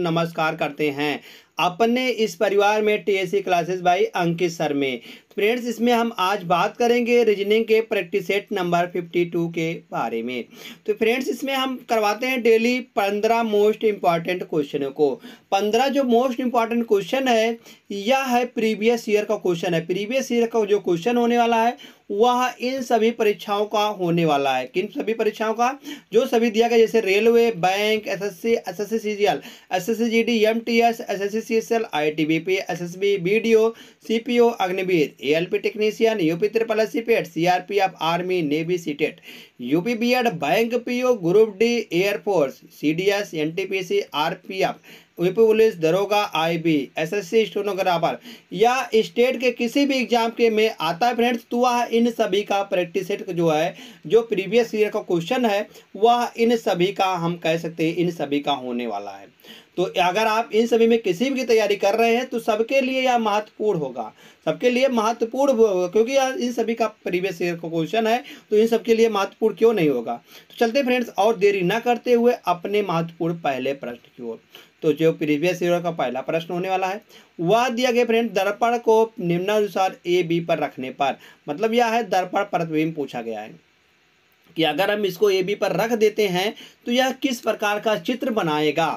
नमस्कार करते हैं अपने इस परिवार में TSC classes by Ankit sir में फ्रेंड्स इसमें हम आज बात करेंगे रीजनिंग के practice set number fifty two के बारे में तो फ्रेंड्स इसमें हम करवाते हैं डेली पंद्रह मोस्ट इम्पॉर्टेंट क्वेश्चन को पंद्रह जो मोस्ट इंपॉर्टेंट क्वेश्चन है यह है प्रीवियस ईयर का क्वेश्चन है प्रीवियस ईयर का जो क्वेश्चन होने वाला है वह इन सभी परीक्षाओं का होने वाला है किन सभी परीक्षाओं का जो सभी दिया गया जैसे railway bank S S C S S C C G L S S C C G D M T S S S SSCSL ITBP SSB BDO CPO Agniveer ALP technician UP triple S C PET C army navy CTET UP BEd bank PO group D air force C D S N T P C R P F UP police दरोगा IB SSC stenographer या state के किसी भी exam के में आता है friends तो वह इन सभी का प्रैक्टिस सेट जो है जो प्रीवियस ईयर का क्वेश्चन है वह इन सभी का हम कह सकते हैं इन सभी का होने वाला है तो अगर आप इन सभी में किसी भी की तैयारी कर रहे हैं तो सबके लिए यह महत्वपूर्ण होगा सबके लिए महत्वपूर्ण क्योंकि इन सभी का प्रीवियस ईयर का क्वेश्चन है तो इन सबके लिए महत्वपूर्ण क्यों नहीं होगा तो चलते फ्रेंड्स और देरी ना करते हुए अपने महत्वपूर्ण पहले प्रश्न की ओर तो जो प्रीवियस ईयर का पहला प्रश्न होने वाला है वह दिया गया फ्रेंड दर्पण को निम्नानुसार ए बी पर रखने पर मतलब यह है दर्पण प्रतिबिंब पूछा गया है कि अगर हम इसको ए बी पर रख देते हैं तो यह किस प्रकार का चित्र बनाएगा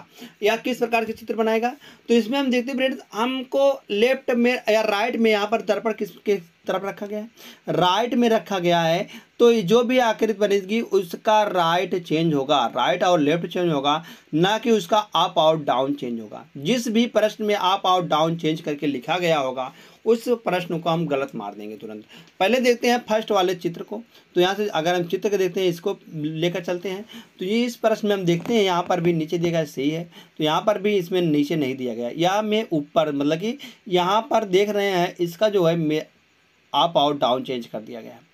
या किस प्रकार का चित्र बनाएगा तो इसमें हम देखते हैं फ्रेंड्स हमको लेफ्ट में या राइट में यहाँ पर दर्पण किस के तरफ रखा गया है राइट में रखा गया है तो जो भी आकृत बनेगी उसका राइट चेंज होगा राइट और लेफ्ट चेंज होगा ना कि उसका अप और डाउन चेंज होगा जिस भी प्रश्न में अप और डाउन चेंज करके लिखा गया होगा उस प्रश्न को हम गलत मार देंगे तुरंत पहले देखते हैं फर्स्ट वाले चित्र को तो यहाँ से अगर हम चित्र को देखते हैं इसको लेकर चलते हैं तो ये इस प्रश्न में हम देखते हैं यहाँ पर भी नीचे दिया गया सही है तो यहाँ पर भी इसमें नीचे नहीं दिया गया यह में ऊपर मतलब कि यहाँ पर देख रहे हैं इसका जो है अप और डाउन चेंज कर दिया गया है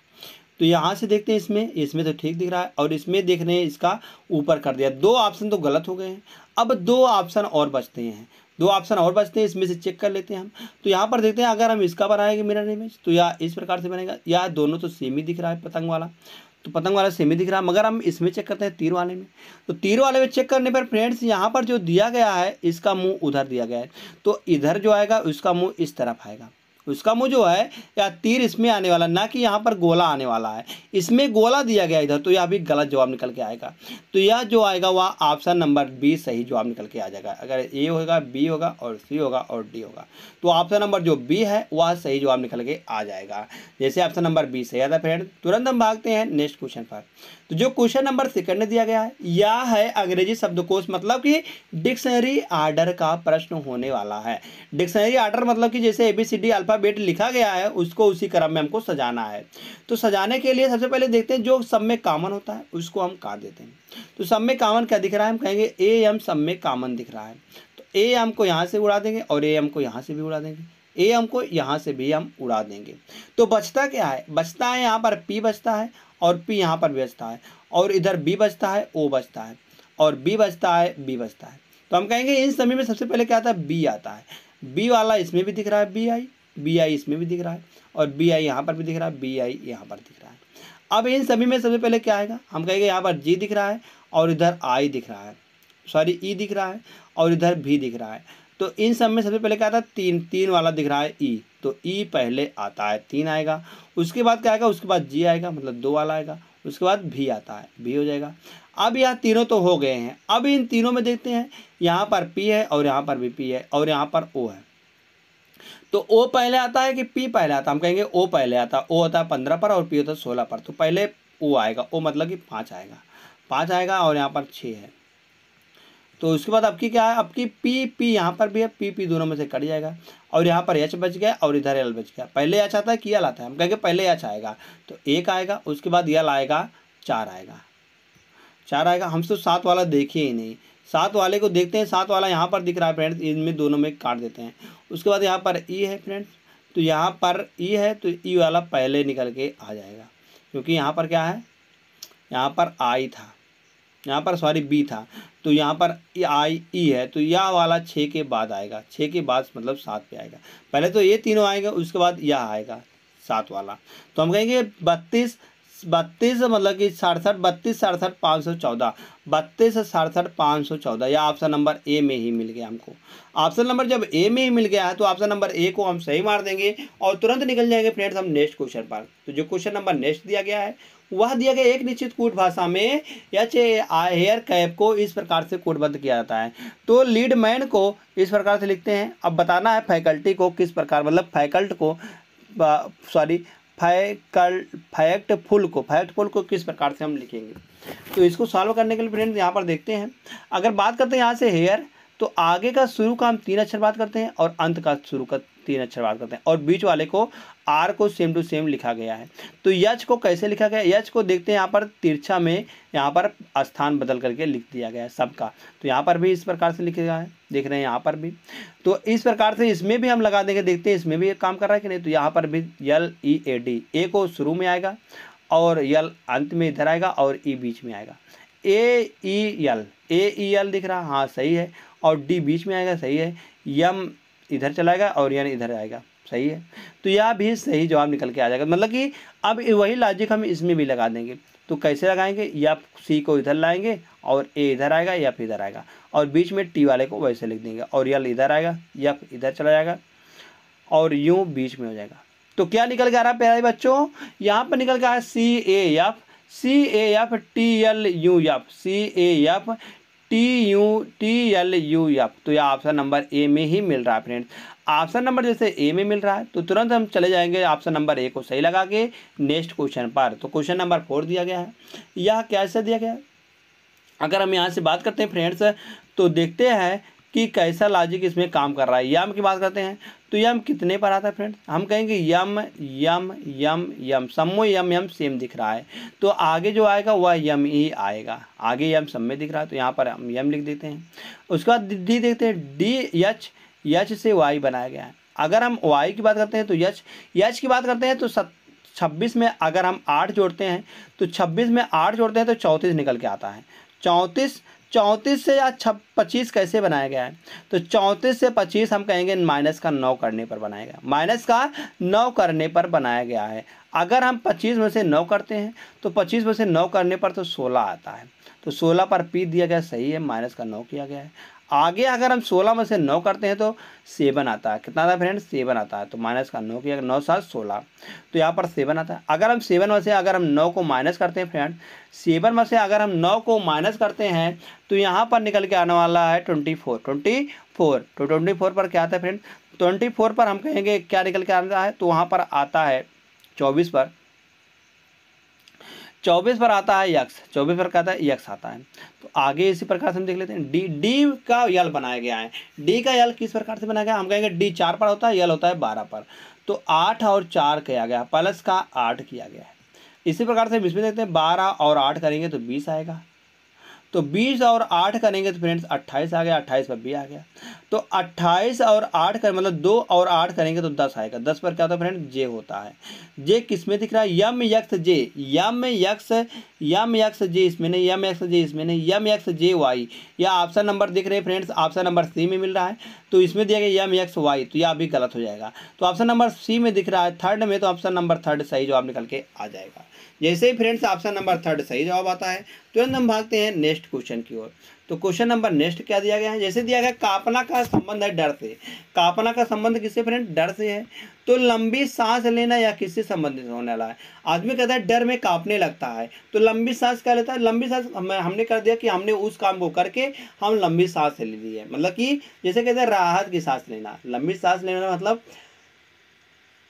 तो यहाँ से देखते हैं इसमें इसमें तो ठीक दिख रहा है और इसमें देख रहे हैं इसका ऊपर कर दिया दो ऑप्शन तो गलत हो गए हैं अब दो ऑप्शन और बचते हैं दो ऑप्शन और बचते हैं इसमें से चेक कर लेते हैं हम तो यहाँ पर देखते हैं अगर हम इसका बनाएंगे मिरर इमेज तो या इस प्रकार से बनेगा या दोनों तो सेम ही दिख रहा है पतंग वाला तो पतंग वाला सेम ही दिख रहा है मगर हम इसमें चेक करते हैं तीर वाले में तो तीर वाले में चेक करने पर फ्रेंड्स यहाँ पर जो दिया गया है इसका मुँह उधर दिया गया है तो इधर जो आएगा उसका मुँह इस तरफ आएगा उसका मुँह जो है या तीर इसमें आने वाला ना कि यहाँ पर गोला आने वाला है इसमें गोला दिया गया इधर तो यह भी गलत जवाब निकल के आएगा तो यह जो आएगा वह ऑप्शन नंबर बी सही जवाब निकल के आ जाएगा अगर ए होगा बी होगा और सी होगा और डी होगा तो ऑप्शन नंबर जो बी है वह सही जवाब निकल के आ जाएगा जैसे ऑप्शन नंबर बी सही आता तो फ्रेंड तुरंत हम भागते हैं नेक्स्ट क्वेश्चन पर तो जो क्वेश्चन नंबर सेकंड में दिया गया है या है अंग्रेजी शब्दकोश मतलब कि डिक्शनरी आर्डर का प्रश्न होने वाला है डिक्शनरी आर्डर मतलब कि जैसे A B C D alphabet लिखा गया है उसको उसी क्रम में हमको सजाना है तो सजाने के लिए सबसे पहले देखते हैं जो सब में कॉमन होता है उसको हम काट देते हैं तो सब में कामन क्या दिख रहा है हम कहेंगे ए एम सब में कॉमन दिख रहा है तो ए एम को यहाँ से उड़ा देंगे और ए एम को यहाँ से भी उड़ा देंगे ए हमको यहाँ से भी हम उड़ा देंगे तो बचता क्या है बचता है यहाँ पर पी बचता है और पी यहाँ पर बचता है और इधर बी बचता है ओ बचता है और बी बचता है बी बचता है तो हम कहेंगे इन सभी में सबसे पहले क्या आता है बी आता है बी वाला इसमें भी दिख रहा है बी आई बी आई इसमें भी दिख रहा है और बी आई यहाँ पर भी दिख रहा है बी आई यहाँ पर दिख रहा है अब इन सभी में सबसे पहले क्या आएगा हम कहेंगे यहाँ पर जी दिख रहा है और इधर आई दिख रहा है सॉरी ई e दिख रहा है और इधर भी दिख रहा है तो इन सब में सबसे पहले क्या आता है तीन तीन वाला दिख रहा है ई e। तो ई e पहले आता है तीन आएगा उसके बाद क्या आएगा उसके बाद जी आएगा मतलब दो वाला आएगा उसके बाद भी आता है भी हो जाएगा अब यहाँ तीनों तो हो गए हैं अब इन तीनों में देखते हैं यहाँ पर पी है और यहाँ पर भी पी है और यहाँ पर ओ है तो ओ पहले आता है कि पी पहले आता है हम कहेंगे ओ पहले आता है ओ होता है पंद्रह पर और पी होता है सोलह पर तो पहले ओ आएगा ओ मतलब कि पाँच आएगा पाँच आएगा और यहाँ पर छः है तो उसके बाद आपकी क्या है आपकी पी पी यहाँ पर भी है पी पी दोनों में से कट जाएगा और यहाँ पर एच बच गया और इधर एल बच गया पहले एच आता है कि एल आता है हम कहेंगे पहले एच आएगा तो एक आएगा उसके बाद एल आएगा चार आएगा चार आएगा हम तो सात वाला देखिए ही नहीं सात वाले को देखते हैं सात वाला यहाँ पर दिख रहा है फ्रेंड्स इनमें दोनों में काट देते हैं उसके बाद यहाँ पर ई e है फ्रेंड्स तो यहाँ पर ई e है तो ई e वाला पहले निकल के आ जाएगा क्योंकि यहाँ पर क्या है यहाँ पर आई था यहाँ पर सॉरी बी था तो यहाँ पर आई ई है तो यह वाला छः के बाद आएगा छः के बाद मतलब सात पे आएगा पहले तो ये तीनों आएगा उसके बाद यह आएगा सात वाला तो हम कहेंगे बत्तीस बत्तीस मतलब कि सड़सठ बत्तीस सड़सठ पाँच सौ चौदह बत्तीस सड़सठ पाँच सौ चौदह यह ऑप्शन नंबर ए में ही मिल गया हमको ऑप्शन नंबर जब ए में ही मिल गया है तो ऑप्शन नंबर ए को हम सही मार देंगे और तुरंत निकल जाएंगे फ्रेंड्स हम नेक्स्ट क्वेश्चन पर तो जो क्वेश्चन नंबर नेक्स्ट दिया गया है वह दिया गया एक निश्चित कूट भाषा में एच हेयर कैप को इस प्रकार से कोटबद्ध किया जाता है तो लीड मैन को इस प्रकार से लिखते हैं अब बताना है फैकल्टी को किस प्रकार मतलब फैकल्ट को सॉरी फैकल फैक्टफुल को फैक्टफुल को किस प्रकार से हम लिखेंगे तो इसको सॉल्व करने के लिए फ्रेंड यहाँ पर देखते हैं अगर बात करते हैं यहाँ से हेयर तो आगे का शुरू का हम तीन अक्षर बात करते हैं और अंत का शुरू का तीन अक्षर बात करते हैं और बीच वाले को आर को सेम टू सेम लिखा गया है तो यच को कैसे लिखा गया यच को देखते हैं यहाँ पर तिरछा में यहाँ पर स्थान बदल करके लिख दिया गया है सबका तो यहाँ पर भी इस प्रकार से लिखा गया है देख रहे हैं यहाँ पर भी तो इस प्रकार से इसमें भी हम लगा देंगे देखते हैं इसमें भी काम कर रहा है कि नहीं तो यहाँ पर भी यल ई ए डी ए को शुरू में आएगा और यल अंत में इधर आएगा और ई e बीच में आएगा ए ई यल ए ई एल दिख रहा हाँ सही है और डी बीच में आएगा सही है यम इधर चलाएगा और यन इधर आएगा सही है तो यह भी सही जवाब निकल के आ जाएगा मतलब कि अब वही लॉजिक हम इसमें भी लगा देंगे तो कैसे लगाएंगे या सी को इधर लाएंगे और ए इधर आएगा या फिर इधर आएगा और बीच में टी वाले को वैसे लिख देंगे और यल इधर आएगा या इधर चला जाएगा और यूँ बीच में हो जाएगा तो क्या निकल के आ रहा है प्यारे बच्चों यहाँ पर निकल के आ है C A F C F T L U F C F T U T L U F तो यह ऑप्शन नंबर ए में ही मिल रहा है फ्रेंड्स ऑप्शन नंबर जैसे ए में मिल रहा है तो तुरंत हम चले जाएंगे ऑप्शन नंबर ए को सही लगा के नेक्स्ट क्वेश्चन पर तो क्वेश्चन नंबर फोर दिया गया है यह कैसे दिया गया अगर हम यहाँ से बात करते हैं फ्रेंड्स तो देखते हैं कि कैसा लॉजिक इसमें काम कर रहा है यम की बात करते हैं तो यम कितने पर आता है फ्रेंड्स हम कहेंगे यम यम यम यम सम्मो यम यम सेम दिख रहा है तो आगे जो आएगा वह यम ई आएगा आगे यम सम में दिख रहा है तो यहाँ पर हम यम लिख देते हैं उसके बाद डी देखते हैं डी यच यच से वाई बनाया गया है अगर हम वाई की बात करते हैं तो यच यच की बात करते हैं तो सत छब्बीस में अगर हम आठ जोड़ते हैं तो छब्बीस में आठ जोड़ते हैं तो चौंतीस निकल के आता है चौंतीस चौंतीस से या छप पच्चीस कैसे बनाया गया है तो चौंतीस से पच्चीस हम कहेंगे माइनस का नौ करने पर बनाया गया माइनस का नौ करने पर बनाया गया है अगर हम पच्चीस में से नौ करते हैं तो पच्चीस में से नौ करने पर तो सोलह आता है तो सोलह पर पी दिया गया सही है माइनस का नौ किया गया है आगे अगर हम सोलह में से नौ करते हैं तो सेवन आता है कितना आता है फ्रेंड सेवन आता है तो माइनस का नौ किया नौ सात सोलह तो यहाँ पर सेवन आता है अगर हम सेवन में से अगर हम नौ को माइनस करते हैं फ्रेंड सेवन में से अगर हम नौ को माइनस करते हैं तो यहाँ पर निकल के आने वाला है ट्वेंटी फोर ट्वेंटी फोर तो ट्वेंटी फोर पर क्या आता है फ्रेंड ट्वेंटी फोर पर हम कहेंगे क्या निकल के आता है तो वहाँ पर आता है चौबीस पर चौबीस पर आता है यक्स चौबीस पर कहता है यक्स आता है तो आगे इसी प्रकार से हम देख लेते हैं डी डी का यल बनाया गया है डी का यल किस प्रकार से बनाया गया हम कहेंगे डी चार पर होता है यल होता है बारह पर तो आठ और चार किया गया प्लस का आठ किया गया है इसी प्रकार से बीस में देखते हैं बारह और आठ करेंगे तो बीस आएगा तो 20 और 8 करेंगे तो फ्रेंड्स 28 आ गया 28 पर भी आ गया तो 28 और 8 कर मतलब दो और 8 करेंगे तो 10 आएगा 10 पर क्या होता है फ्रेंड जे होता है जे किस में दिख रहा है M X J M X M X J इसमें नहीं यम यक्स जे इसमें नहीं यम यक्स जे वाई या ऑप्शन नंबर दिख रहे हैं फ्रेंड्स ऑप्शन नंबर सी में मिल रहा है तो इसमें दिया गया यम यक्स वाई तो यह अभी गलत हो जाएगा तो ऑप्शन नंबर सी में दिख रहा है थर्ड में तो ऑप्शन नंबर थर्ड सही जवाब निकल के आ जाएगा जैसे ही फ्रेंड्स ऑप्शन नंबर थर्ड सही जवाब आता है तुरंत तो हम भागते हैं नेक्स्ट क्वेश्चन की ओर तो क्वेश्चन नंबर नेक्स्ट क्या दिया गया है जैसे दिया गया कापना का संबंध है डर से कापना का संबंध किससे फ्रेंड डर से है तो लंबी सांस लेना या किससे संबंधित होने वाला है आदमी कहता है डर में कांपने लगता है तो लंबी सांस क्या लेता है लंबी सांस हमने कर दिया कि हमने उस काम को करके हम लंबी सांस ले ली है मतलब कि जैसे कहते हैं राहत की सांस लेना लंबी सांस लेना मतलब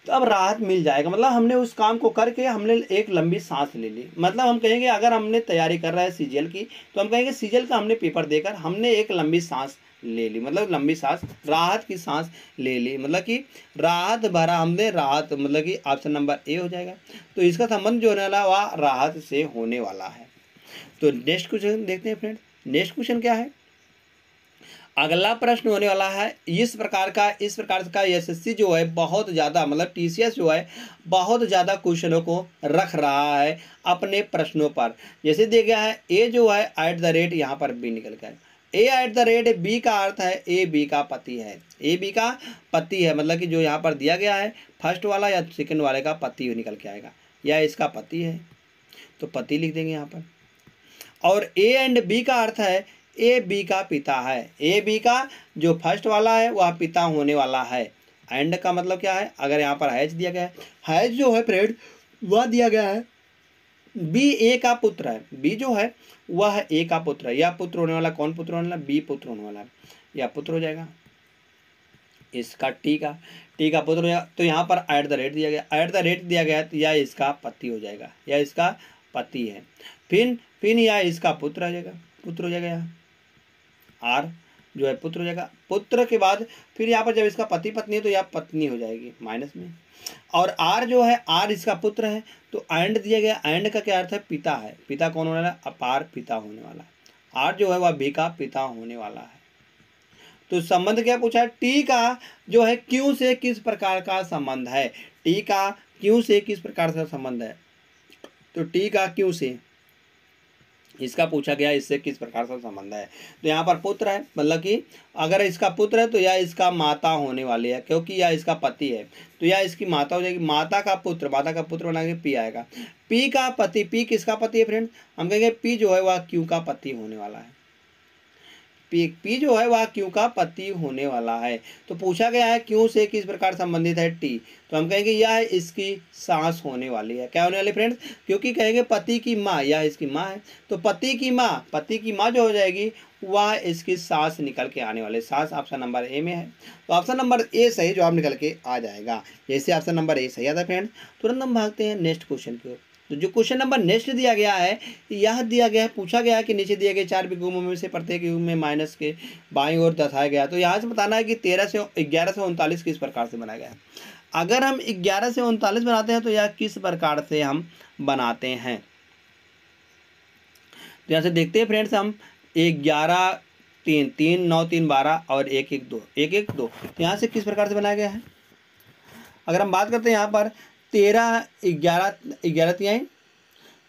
तो अब राहत मिल जाएगा मतलब हमने उस काम को करके हमने एक लंबी सांस ले ली मतलब हम कहेंगे अगर हमने तैयारी कर रहा है सीजीएल की तो हम कहेंगे सीजीएल का हमने पेपर देकर हमने एक लंबी सांस ले ली मतलब लंबी सांस राहत की सांस ले ली मतलब कि राहत भरा हमने राहत मतलब कि ऑप्शन नंबर ए हो जाएगा तो इसका संबंध जो होने वाला वह राहत से होने वाला है तो नेक्स्ट क्वेश्चन देखते हैं फ्रेंड नेक्स्ट क्वेश्चन क्या है अगला प्रश्न होने वाला है इस प्रकार का इस प्रकार का एसएससी जो है बहुत ज़्यादा मतलब टीसीएस जो है बहुत ज़्यादा क्वेश्चनों को रख रहा है अपने प्रश्नों पर जैसे देख गया है ए जो है एट द रेट यहाँ पर बी निकल गया A at the rate B का अर्थ है ए बी का पति है ए बी का पति है मतलब कि जो यहाँ पर दिया गया है फर्स्ट वाला या सेकेंड वाले का पति निकल के आएगा या इसका पति है तो पति लिख देंगे यहाँ पर और ए एंड बी का अर्थ है ए बी का पिता है ए बी का जो फर्स्ट वाला है वह पिता होने वाला है एंड का मतलब क्या है अगर यहाँ पर हैज दिया गया है हैज जो है फ्रेंड वह दिया गया है बी ए का पुत्र है बी जो है वह ए का पुत्र है या पुत्र होने वाला कौन पुत्र होने वाला बी पुत्र होने वाला है यह पुत्र हो जाएगा इसका टी का टी का पुत्र हो जाएगा तो यहाँ पर एट द रेट दिया गया एट द रेट दिया गया तो या इसका पति हो जाएगा या इसका पति है फिर फिर या इसका पुत्र आ जाएगा पुत्र हो जाएगा यहाँ आर जो है पुत्र हो जाएगा पुत्र के बाद फिर यहाँ पर जब इसका पति पत्नी है तो यहाँ पत्नी हो जाएगी माइनस में और आर जो है आर इसका पुत्र है तो एंड दिया गया एंड का क्या अर्थ है पिता है पिता कौन होने वाला अपार पिता होने वाला है आर जो है वह बी का पिता होने वाला है तो संबंध क्या पूछा है टी का जो है क्यों से किस प्रकार का संबंध है टी का क्यों से किस प्रकार का संबंध है तो टी का क्यों से इसका पूछा गया इससे किस प्रकार से संबंध है तो यहाँ पर पुत्र है मतलब कि अगर इसका पुत्र है तो यह इसका माता होने वाली है क्योंकि यह इसका पति है तो यह इसकी माता हो जाएगी माता का पुत्र माता का पुत्र बना के पी आएगा पी का पति पी किसका पति है फ्रेंड हम कहेंगे पी जो है वह क्यू का पति होने वाला है पी जो है वह क्यों का पति होने वाला है तो पूछा गया है क्यों से किस प्रकार संबंधित है टी तो हम कहेंगे यह इसकी सांस होने वाली है क्या होने वाली फ्रेंड्स क्योंकि कहेंगे पति की माँ यह इसकी माँ है तो पति की माँ पति की माँ जो हो जाएगी वह इसकी सांस निकल के आने वाली सांस ऑप्शन नंबर ए में है तो ऑप्शन नंबर ए सही जवाब निकल के आ जाएगा जैसे ऑप्शन नंबर ए सही आता है फ्रेंड तुरंत हम भागते हैं नेक्स्ट क्वेश्चन की ओर तो जो क्वेश्चन नंबर नेक्स्ट दिया गया है यह दिया गया है पूछा गया है कि नीचे दिए गए चार विगुमों में से प्रत्येक युग में माइनस के बाईं ओर दर्शाया गया तो यहाँ से बताना है कि तेरह से ग्यारह से उनतालीस किस प्रकार से बनाया गया अगर हम ग्यारह से उनतालीस बनाते हैं तो यह किस प्रकार से हम बनाते हैं तो यहाँ से देखते हैं फ्रेंड्स हम ग्यारह तीन तीन नौ तीन बारह और एक एक दो एक एक दो तो यहाँ से किस प्रकार से बनाया गया है अगर हम बात करते हैं यहाँ पर तेरह ग्यारह ग्यारह तिहाई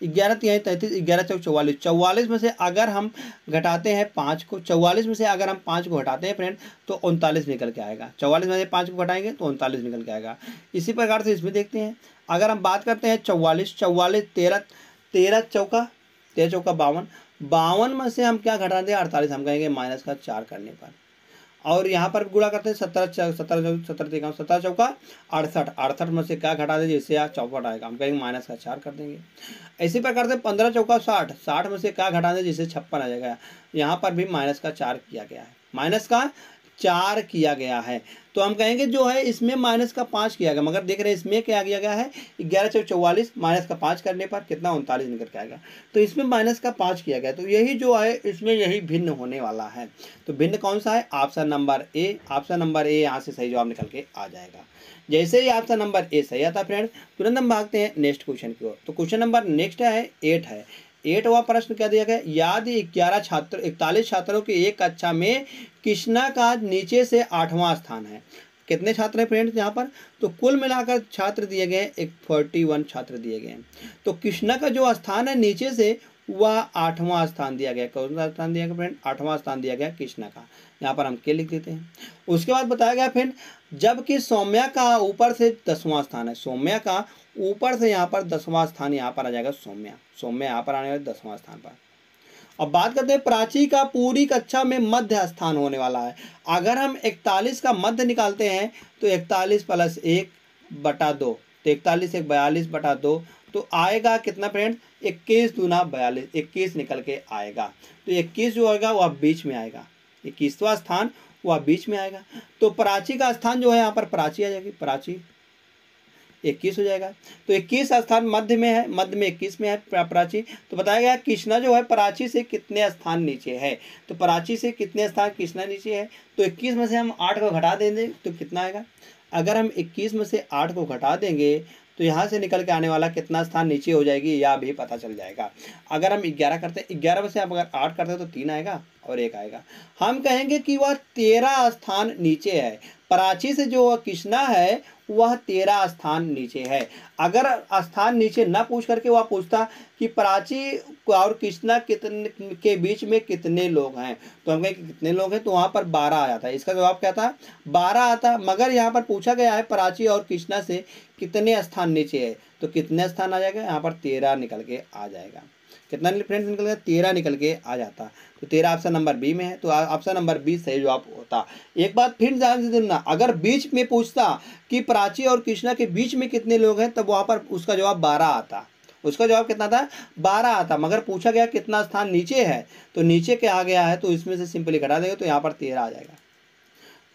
ग्यारह तिहाई तैंतीस ग्यारह चौक चौवालीस चौवालीस में से अगर हम घटाते हैं पाँच को चौवालीस में से अगर हम पाँच को घटाते हैं फ्रेंड तो उनतालीस निकल के आएगा चौवालीस में से पाँच को घटाएंगे तो उनतालीस निकल के आएगा इसी प्रकार से इसमें देखते हैं अगर हम बात करते हैं चौवालीस चौवालीस तेरह तेरह चौका तेरह चौका बावन बावन में से हम क्या घटाते हैं अड़तालीस हम कहेंगे माइनस का चार करने पर और यहाँ पर गुड़ा करते हैं सत्रह सत्रह चौक सत्रह देखा सत्रह चौका अड़सठ अड़सठ में से क्या घटा दें जैसे यहाँ चौपट आएगा हम कहेंगे माइनस का चार कर देंगे इसी प्रकार से पंद्रह चौका साठ साठ में से क्या घटा दें जैसे छप्पन आ जाएगा यहाँ पर भी माइनस का चार किया गया है माइनस का चार किया गया है तो हम कहेंगे जो है इसमें माइनस का पाँच किया गया मगर देख रहे हैं इसमें क्या किया गया है ग्यारह सौ चौवालीस माइनस का पाँच करने पर कितना उनतालीस निकल के आएगा तो इसमें माइनस का पाँच किया गया तो यही जो है इसमें यही भिन्न होने वाला है तो भिन्न कौन सा है option number A option number A यहाँ से सही जवाब निकल के आ जाएगा जैसे ही ऑप्शन नंबर ए सही आता फ्रेंड्स तुरंत हम भागते हैं नेक्स्ट क्वेश्चन की ओर तो क्वेश्चन नंबर नेक्स्ट है एट है एटवा प्रश्न क्या दिया गया यदि ग्यारह छात्र इकतालीस छात्रों की एक कक्षा में कृष्णा का नीचे से आठवां स्थान है कितने छात्र हैं फ्रेंड्स यहाँ पर तो कुल मिलाकर छात्र दिए गए एक फोर्टी वन छात्र दिए गए तो कृष्णा का जो स्थान है नीचे से वह आठवां स्थान दिया गया कौन सा स्थान दिया गया फ्रेंड आठवां स्थान दिया गया कृष्णा का यहाँ पर हम के लिख देते हैं उसके बाद बताया गया फ्रेंड जबकि सौम्या का ऊपर से दसवां स्थान है सौम्या का ऊपर से यहाँ पर दसवां स्थान यहाँ पर आ जाएगा सौम्या सौम्या यहाँ पर आने वाले दसवां स्थान पर अब बात करते हैं प्राची का पूरी कक्षा में मध्य स्थान होने वाला है अगर हम 41 का मध्य निकालते हैं तो 41 प्लस एक बटा दो तो इकतालीस एक बयालीस बटा दो तो आएगा कितना फ्रेंड इक्कीस दूना बयालीस इक्कीस निकल के आएगा तो इक्कीस जो होगा वह बीच में आएगा इक्कीसवा स्थान वह बीच में आएगा तो प्राची का स्थान जो है यहाँ पर प्राची आ जाएगी प्राची इक्कीस हो जाएगा तो इक्कीस स्थान मध्य में है मध्य में इक्कीस में है प्राची तो बताया गया कृष्णा जो है प्राची से कितने स्थान नीचे है तो प्राची से कितने स्थान कृष्णा नीचे है तो इक्कीस में से हम आठ को घटा देंगे तो कितना आएगा अगर हम इक्कीस में से आठ को घटा देंगे तो यहाँ से निकल के आने वाला कितना स्थान नीचे हो जाएगी यह भी पता चल जाएगा अगर हम ग्यारह करते हैं ग्यारह में से हम अगर आठ करते हैं तो तीन आएगा और एक आएगा हम कहेंगे कि वह तेरह स्थान नीचे है प्राची से जो कृष्णा है वह तेरा स्थान नीचे है अगर स्थान नीचे न पूछ करके वह पूछता कि प्राची और कृष्णा कितने के बीच में कितने लोग हैं तो हम कहें कि कितने लोग हैं तो वहाँ पर बारह आ जाता है इसका जवाब क्या था बारह आता मगर यहाँ पर पूछा गया है प्राची और कृष्णा से कितने स्थान नीचे है तो कितने स्थान आ जाएगा यहाँ पर तेरह निकल के आ जाएगा कितना फ्रेंड्स निकल गया तेरह निकल के आ जाता तो तेरह ऑप्शन नंबर बी में है तो ऑप्शन नंबर बी सही जवाब होता एक बात फिर ध्यान से देना अगर बीच में पूछता कि प्राची और कृष्णा के बीच में कितने लोग हैं तब तो वहाँ पर उसका जवाब बारह आता उसका जवाब कितना था बारह आता मगर पूछा गया कितना स्थान नीचे है तो नीचे के आ गया है तो इसमें से सिंपली घटा देंगे तो यहाँ पर तेरह आ जाएगा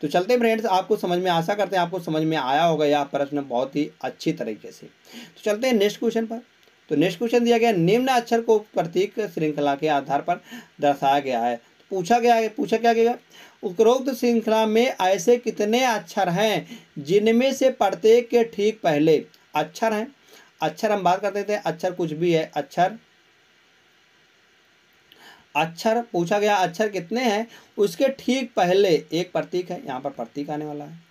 तो चलते फ्रेंड्स आपको समझ में आशा करते हैं आपको समझ में आया होगा यह प्रश्न बहुत ही अच्छी तरीके से तो चलते हैं नेक्स्ट क्वेश्चन पर तो नेक्स्ट क्वेश्चन दिया गया निम्न अक्षर को प्रतीक श्रृंखला के आधार पर दर्शाया गया है पूछा गया है पूछा क्या गया उपरोक्त श्रृंखला में ऐसे कितने अक्षर हैं जिनमें से प्रत्येक के ठीक पहले अक्षर हैं अक्षर हम बात करते थे अक्षर कुछ भी है अक्षर अक्षर पूछा गया अक्षर कितने हैं उसके ठीक पहले एक प्रतीक है यहाँ पर प्रतीक आने वाला है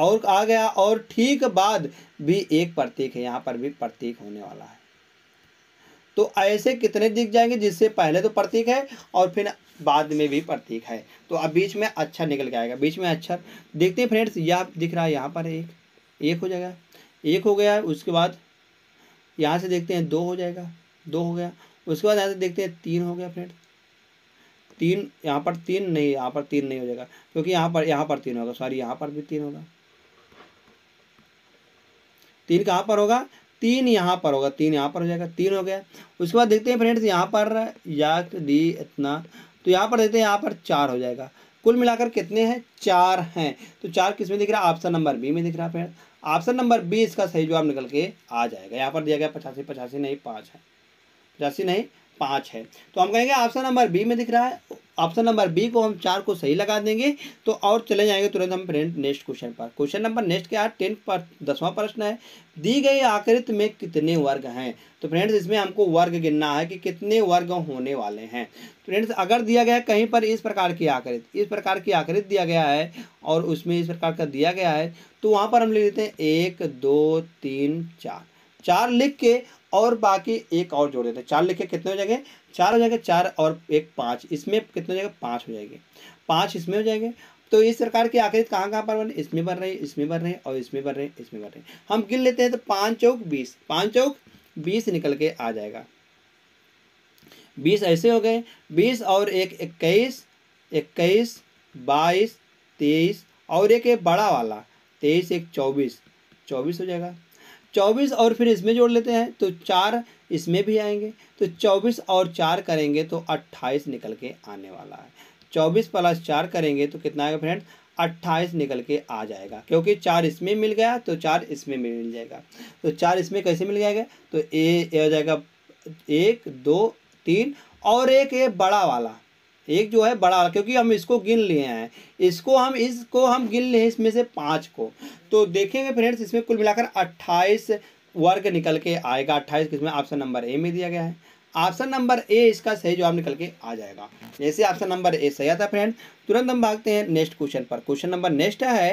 और आ गया और ठीक बाद भी एक प्रतीक है यहाँ पर भी प्रतीक होने वाला है तो ऐसे कितने दिख जाएंगे जिससे पहले तो प्रतीक है और फिर बाद में भी प्रतीक है तो अब बीच में अच्छा निकल के आएगा बीच में अच्छा देखते हैं फ्रेंड्स यह दिख रहा है यहाँ पर एक एक हो जाएगा एक हो गया उसके बाद यहाँ से देखते हैं दो हो जाएगा दो हो गया उसके बाद यहाँ से देखते हैं तीन हो गया फ्रेंड तीन यहाँ पर तीन नहीं यहाँ पर तीन नहीं हो जाएगा क्योंकि यहाँ पर यहाँ पर तीन होगा सॉरी यहाँ पर भी तीन होगा तीन कहाँ पर होगा तीन यहाँ पर होगा तीन यहाँ पर हो जाएगा तीन हो गया उसके बाद देखते हैं फ्रेंड्स यहाँ पर याक डी इतना तो यहाँ पर देखते हैं यहाँ पर चार हो जाएगा कुल मिलाकर कितने हैं चार हैं तो चार किस में दिख रहा है ऑप्शन नंबर बी में दिख रहा है फ्रेंड ऑप्शन नंबर बी इसका सही जवाब निकल के आ जाएगा यहाँ पर दिया गया पचासी पचासी नहीं पाँच है पचासी नहीं पाँच है तो हम कहेंगे ऑप्शन नंबर बी में दिख रहा है ऑप्शन नंबर बी को हम चार को सही लगा देंगे तो और चले जाएंगे तुरंत हम फ्रेंड नेक्स्ट क्वेश्चन पर क्वेश्चन नंबर नेक्स्ट के आठ टेंथ पर दसवां प्रश्न है दी गई आकृत में कितने वर्ग हैं तो फ्रेंड्स इसमें हमको वर्ग गिनना है कि कितने वर्ग होने वाले हैं फ्रेंड्स अगर दिया गया कहीं पर इस प्रकार की आकृत इस प्रकार की आकृत दिया गया है और उसमें इस प्रकार का दिया गया है तो वहाँ पर हम लिख लेते हैं एक दो तीन चार चार लिख के और बाकी एक और जोड़ देते हैं चार लिखे कितने हो जाएंगे चार हो जाएंगे चार और एक पाँच इसमें कितने हो जाएगा पाँच हो जाएंगे पाँच इसमें हो जाएंगे तो इस सरकार की आखिर कहाँ कहाँ पर बन इसमें बन रही इसमें बन रहे और इसमें बन रहे इसमें बन रहे हम गिन लेते हैं तो पाँच चौक बीस पाँच चौक बीस निकल के आ जाएगा बीस ऐसे हो गए बीस और एक इक्कीस इक्कीस बाईस तेईस और एक बड़ा वाला तेईस एक चौबीस चौबीस हो जाएगा चौबीस और फिर इसमें जोड़ लेते हैं तो चार इसमें भी आएंगे तो चौबीस और चार करेंगे तो अट्ठाईस निकल के आने वाला है चौबीस प्लस चार करेंगे तो कितना आएगा फ्रेंड अट्ठाईस निकल के आ जाएगा क्योंकि चार इसमें मिल गया तो चार इसमें मिल जाएगा तो चार इसमें कैसे मिल जाएगा तो ए हो जाएगा एक दो तीन और एक ये बड़ा वाला एक जो है बड़ा क्योंकि हम इसको गिन लिए हैं इसको हम इसको हम गिन लिए इसमें से पाँच को तो देखेंगे फ्रेंड्स इसमें कुल मिलाकर अट्ठाईस वर्ग निकल के आएगा अट्ठाईस किसमें ऑप्शन नंबर ए में दिया गया है ऑप्शन नंबर ए इसका सही जवाब निकल के आ जाएगा जैसे ऑप्शन नंबर ए सही आता फ्रेंड तुरंत हम भागते हैं नेक्स्ट क्वेश्चन पर क्वेश्चन नंबर नेक्स्ट है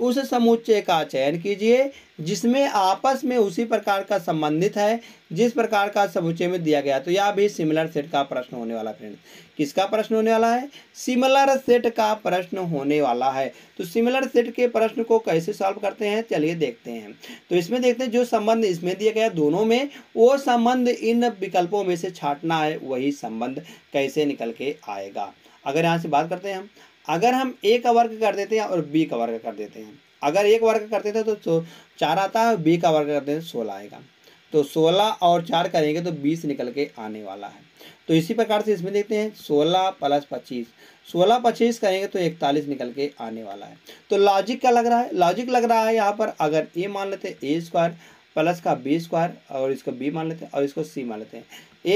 उस समुच्चय का चयन कीजिए जिसमें आपस में उसी प्रकार का संबंधित है जिस प्रकार का समुच्चय में दिया गया तो यह भी सिमिलर सेट का प्रश्न होने वाला फ्रेंड किसका प्रश्न होने वाला है सिमिलर सेट का प्रश्न होने वाला है तो सिमिलर सेट के प्रश्न को कैसे सॉल्व करते हैं चलिए देखते हैं तो इसमें देखते हैं जो संबंध इसमें दिया गया दोनों में वो संबंध इन विकल्पों में से छाटना है वही संबंध कैसे निकल के आएगा अगर यहाँ से बात करते हैं हम अगर हम ए का वर्ग कर देते हैं और बी का वर्ग कर देते हैं अगर एक वर्ग करते थे तो चार आता है बी का वर्ग करते हैं सोलह आएगा तो सोलह और चार करेंगे तो बीस निकल के आने वाला है तो इसी प्रकार से इसमें देखते हैं सोलह प्लस पच्चीस सोलह पच्चीस करेंगे तो इकतालीस निकल के आने वाला है तो लॉजिक क्या लग रहा है लॉजिक लग रहा है यहाँ पर अगर ए मान लेते हैं ए स्क्वायर प्लस का बी स्क्वायर और इसको बी मान लेते हैं और इसको सी मान लेते हैं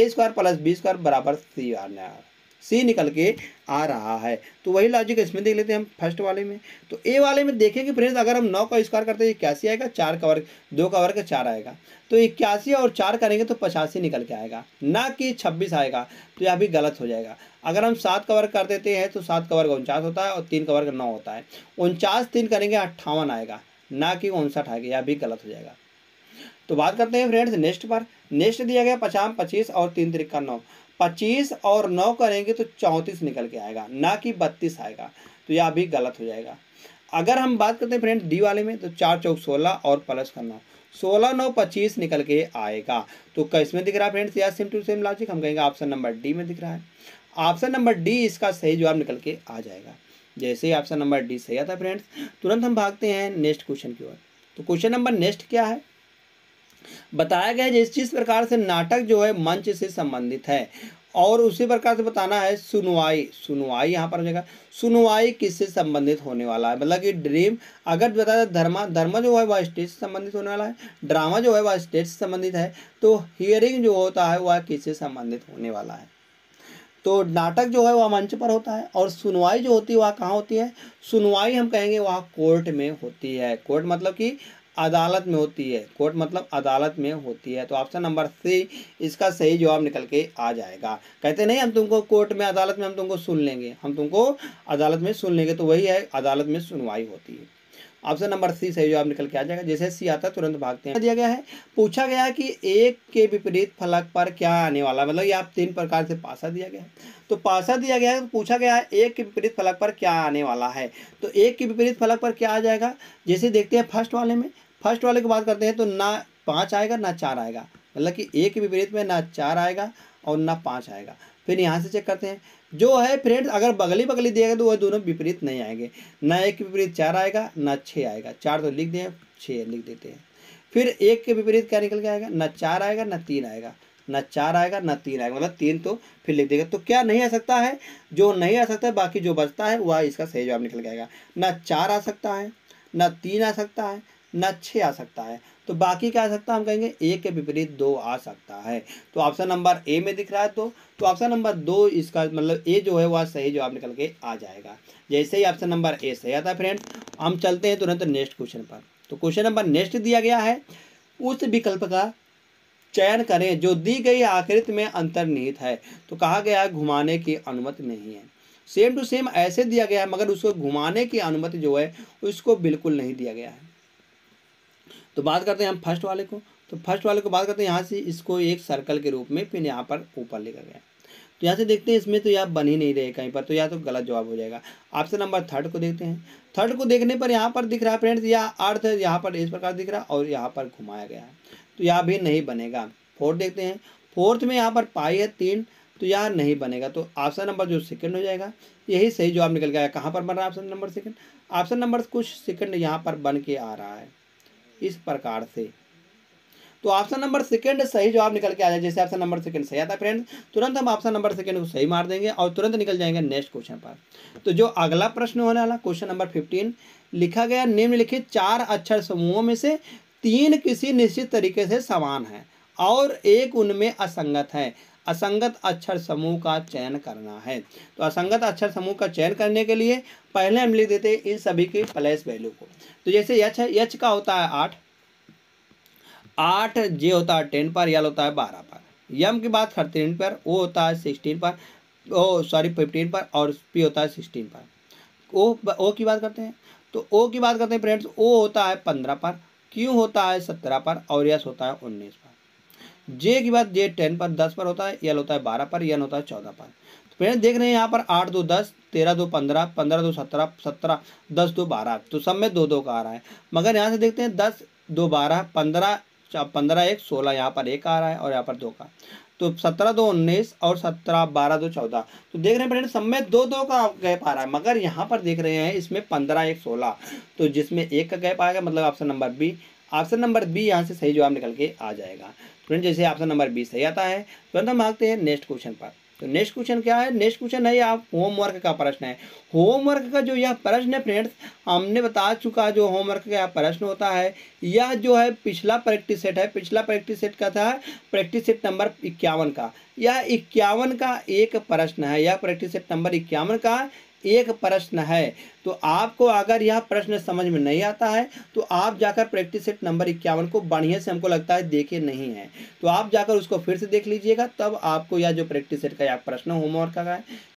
A square plus B square बराबर सी आने वाला सी निकल के आ रहा है तो वही लॉजिक इसमें देख लेते हैं हम फर्स्ट वाले में तो ए वाले में देखें कि फ्रेंड्स अगर हम नौ का स्क्वायर करते हैं इक्यासी आएगा चार का वर्ग दो का वर्ग चार आएगा तो इक्यासी और चार करेंगे तो पचासी निकल के आएगा ना कि छब्बीस आएगा तो यह भी गलत हो जाएगा अगर हम सात का वर्ग कर देते हैं तो सात का वर्ग उनचास होता है और तीन का वर्ग नौ होता है उनचास तीन करेंगे अट्ठावन आएगा ना कि उनसठ आएगा यह भी गलत हो जाएगा तो बात करते हैं फ्रेंड्स नेक्स्ट पर नेक्स्ट दिया गया पचास पच्चीस और तीन तरीका नौ पच्चीस और नौ करेंगे तो चौंतीस निकल के आएगा ना कि बत्तीस आएगा तो यह भी गलत हो जाएगा अगर हम बात करते हैं फ्रेंड डी वाले में तो चार चौक सोलह और प्लस करना सोलह नौ पच्चीस निकल के आएगा तो किस में दिख रहा है फ्रेंड्स या सेम टू सेम लॉजिक हम कहेंगे ऑप्शन नंबर डी में दिख रहा है ऑप्शन नंबर डी इसका सही जवाब निकल के आ जाएगा जैसे ही ऑप्शन नंबर डी सही आता है फ्रेंड्स तुरंत हम भागते हैं नेक्स्ट क्वेश्चन की ओर तो क्वेश्चन नंबर नेक्स्ट क्या है बताया गया है जिस प्रकार से नाटक जो है मंच से संबंधित है और उसी प्रकार से बताना है सुनवाई सुनवाई यहाँ पर हो जाएगा सुनवाई किससे संबंधित होने वाला है मतलब कि ड्रीम अगर बताया धर्मा धर्म जो है वह स्टेज से संबंधित होने वाला है ड्रामा जो है वह स्टेज से संबंधित है तो हियरिंग जो होता है वह किससे संबंधित होने वाला है तो नाटक जो है वह मंच पर होता है और सुनवाई जो होती है वह कहाँ होती है सुनवाई हम कहेंगे वह कोर्ट में होती है कोर्ट मतलब कि अदालत में होती है कोर्ट मतलब अदालत में होती है तो ऑप्शन नंबर सी इसका सही जवाब निकल के आ जाएगा कहते नहीं हम तुमको कोर्ट में अदालत में हम तुमको सुन लेंगे हम तुमको अदालत में सुन लेंगे तो वही है अदालत में सुनवाई होती है ऑप्शन नंबर सी सही जवाब निकल के आ जाएगा जैसे सी आता तुरंत भागते हैं दिया गया है पूछा गया है कि एक के विपरीत फलक पर क्या आने वाला मतलब ये आप तीन प्रकार से पासा दिया गया है तो पासा दिया गया है तो पूछा गया है एक के विपरीत फलक पर क्या आने वाला है तो एक के विपरीत फलक पर क्या आ जाएगा जैसे देखते हैं फर्स्ट वाले में फर्स्ट वाले की बात करते हैं तो ना पाँच आएगा ना चार आएगा मतलब कि एक के विपरीत में ना चार आएगा और ना पाँच आएगा फिर यहाँ से चेक करते हैं जो है फ्रेंड्स अगर बगली बगली दिएगा तो वह दोनों विपरीत नहीं आएंगे ना एक के विपरीत चार आएगा ना छः आएगा चार तो लिख दें छः लिख देते हैं फिर एक के विपरीत क्या निकल के आएगा ना चार आएगा ना तीन आएगा ना चार आएगा ना तीन आएगा मतलब तीन तो फिर लिख देगा तो क्या नहीं आ सकता है जो नहीं आ सकता है बाकी जो बचता है वह इसका सही जवाब निकल के आएगा ना चार आ सकता है ना तीन आ सकता है न छः आ सकता है तो बाकी क्या आ सकता है हम कहेंगे एक के विपरीत दो आ सकता है तो ऑप्शन नंबर ए में दिख रहा है तो तो ऑप्शन नंबर दो इसका मतलब ए जो है वह सही जवाब निकल के आ जाएगा जैसे ही ऑप्शन नंबर ए सही आता है फ्रेंड हम चलते हैं तुरंत तो नेक्स्ट क्वेश्चन पर तो क्वेश्चन नंबर नेक्स्ट दिया गया है उस विकल्प का चयन करें जो दी गई आकृत में अंतर्निहित है तो कहा गया है घुमाने की अनुमति नहीं है सेम टू सेम ऐसे दिया गया है मगर उसको घुमाने की अनुमति जो है उसको बिल्कुल नहीं दिया गया है तो बात करते हैं हम फर्स्ट वाले को तो फर्स्ट वाले को बात करते हैं यहाँ से इसको एक सर्कल के रूप में फिर यहाँ पर ऊपर लेकर गया तो यहाँ से देखते हैं इसमें तो यहाँ बन ही नहीं रहे कहीं पर तो यह तो गलत जवाब हो जाएगा ऑप्शन नंबर थर्ड को देखते हैं थर्ड को देखने पर यहाँ पर दिख रहा है फ्रेंड्स यह अर्थ यहाँ पर इस प्रकार दिख रहा है और यहाँ पर घुमाया गया है तो यह भी नहीं बनेगा फोर्थ देखते हैं फोर्थ में यहाँ पर पाई है तीन तो यह नहीं बनेगा तो ऑप्शन नंबर जो सेकंड हो जाएगा यही सही जवाब निकल गया कहाँ पर बन रहा है option number second option number कुछ सेकंड यहाँ पर बन के आ रहा है इस प्रकार से तो ऑप्शन नंबर सेकंड सही जवाब निकल के आ जाए जैसे ऑप्शन नंबर सेकंड सही आता है फ्रेंड तुरंत हम ऑप्शन नंबर सेकंड को सही मार देंगे और तुरंत निकल जाएंगे नेक्स्ट क्वेश्चन पर तो जो अगला प्रश्न होने वाला क्वेश्चन नंबर फिफ्टीन लिखा गया निम्नलिखित चार अक्षर समूहों में से तीन किसी निश्चित तरीके से समान है और एक उनमें असंगत है असंगत अक्षर समूह का चयन करना है तो असंगत अक्षर समूह का चयन करने के लिए पहले हम लिख देते हैं इन सभी के प्लेस वैल्यू को तो जैसे यच है यच का होता है आठ आठ जे होता है टेन पर यल होता है बारह पर यम की बात थर्टीन पर ओ होता है सिक्सटीन पर ओ सॉरी फिफ्टीन पर और पी होता है सिक्सटीन पर ओ ओ की बात करते हैं तो ओ की बात करते हैं फ्रेंड्स ओ होता है पंद्रह पर क्यू होता है सत्रह पर और यस होता है उन्नीस पर जे के बाद जे टेन पर दस पर होता है यल होता है बारह पर यन होता है चौदह पर तो फ्रेंड देख रहे हैं यहाँ पर आठ दो दस तेरह दो पंद्रह पंद्रह दो सत्रह सत्रह दस दो बारह तो सब में दो दो का आ रहा है मगर यहाँ से देखते हैं दस दो बारह पंद्रह पंद्रह एक सोलह यहाँ पर एक आ रहा है और यहाँ पर दो का तो सत्रह दो उन्नीस और सत्रह बारह दो चौदह तो देख रहे हैं फ्रेंड सब में दो दो का गैप आ रहा है मगर यहाँ पर देख रहे हैं इसमें पंद्रह एक सोलह तो जिसमें एक का गैप आएगा मतलब option number B option number B यहाँ से सही जवाब निकल के आ जाएगा फ्रेंड जैसे ऑप्शन नंबर बी सही आता है तुरंत हम भागते हैं नेक्स्ट क्वेश्चन पर तो नेक्स्ट क्वेश्चन क्या है नेक्स्ट क्वेश्चन है आप होमवर्क का प्रश्न है होमवर्क का जो यह प्रश्न है फ्रेंड्स हमने बता चुका जो होमवर्क का प्रश्न होता है यह जो है पिछला प्रैक्टिस सेट है पिछला प्रैक्टिस सेट का था प्रैक्टिस सेट नंबर इक्यावन का यह इक्यावन का एक प्रश्न है यह प्रैक्टिस सेट नंबर इक्यावन का एक प्रश्न है तो आपको अगर यह प्रश्न समझ में नहीं आता है तो आप जाकर प्रैक्टिस सेट नंबर इक्यावन को बढ़िया से हमको लगता है देखे नहीं है तो आप जाकर उसको फिर से देख लीजिएगा तब आपको यह जो प्रैक्टिस सेट का यह प्रश्न होमवर्क का है